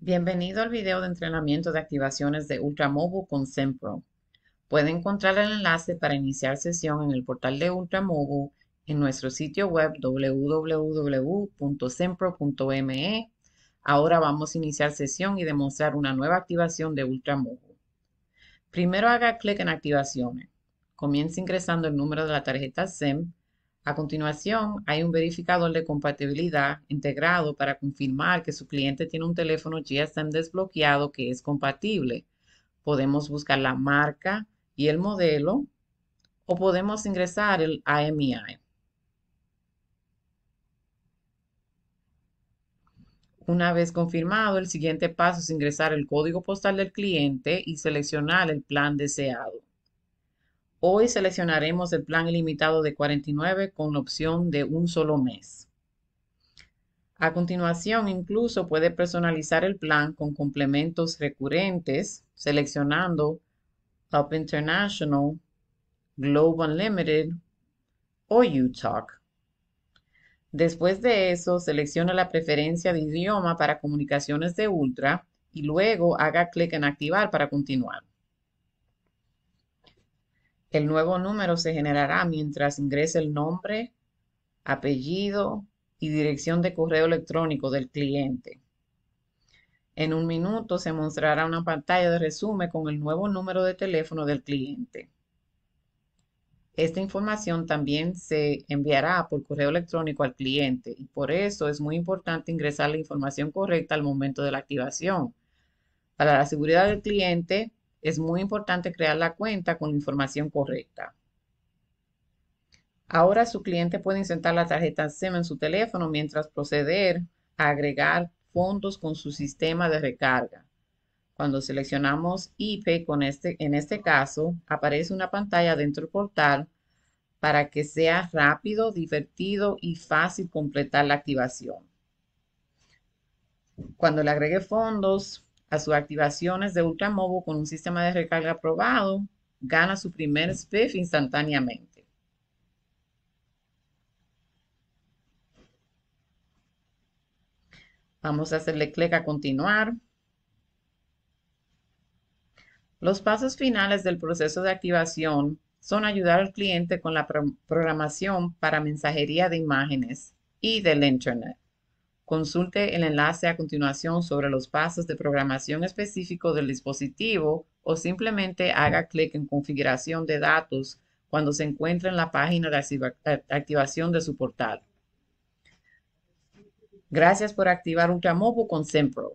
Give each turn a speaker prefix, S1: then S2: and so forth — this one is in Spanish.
S1: Bienvenido al video de entrenamiento de activaciones de Ultramobile con SEMPRO. Puede encontrar el enlace para iniciar sesión en el portal de Ultramobile en nuestro sitio web www.sempro.me. Ahora vamos a iniciar sesión y demostrar una nueva activación de Ultramobile. Primero haga clic en Activaciones. Comienza ingresando el número de la tarjeta SEM a continuación, hay un verificador de compatibilidad integrado para confirmar que su cliente tiene un teléfono GSM desbloqueado que es compatible. Podemos buscar la marca y el modelo o podemos ingresar el AMI. Una vez confirmado, el siguiente paso es ingresar el código postal del cliente y seleccionar el plan deseado. Hoy seleccionaremos el plan ilimitado de 49 con la opción de un solo mes. A continuación, incluso puede personalizar el plan con complementos recurrentes, seleccionando Up International, Globe Unlimited o UTalk. Después de eso, selecciona la preferencia de idioma para comunicaciones de Ultra y luego haga clic en Activar para continuar. El nuevo número se generará mientras ingrese el nombre, apellido y dirección de correo electrónico del cliente. En un minuto se mostrará una pantalla de resumen con el nuevo número de teléfono del cliente. Esta información también se enviará por correo electrónico al cliente y por eso es muy importante ingresar la información correcta al momento de la activación. Para la seguridad del cliente, es muy importante crear la cuenta con información correcta. Ahora su cliente puede insertar la tarjeta SIM en su teléfono mientras proceder a agregar fondos con su sistema de recarga. Cuando seleccionamos IP con este, en este caso, aparece una pantalla dentro del portal para que sea rápido, divertido y fácil completar la activación. Cuando le agregue fondos, a sus activaciones de Ultramobo con un sistema de recarga aprobado, gana su primer SPIF instantáneamente. Vamos a hacerle clic a continuar. Los pasos finales del proceso de activación son ayudar al cliente con la programación para mensajería de imágenes y del Internet. Consulte el enlace a continuación sobre los pasos de programación específico del dispositivo o simplemente haga clic en Configuración de datos cuando se encuentre en la página de activación de su portal. Gracias por activar un con Sempro.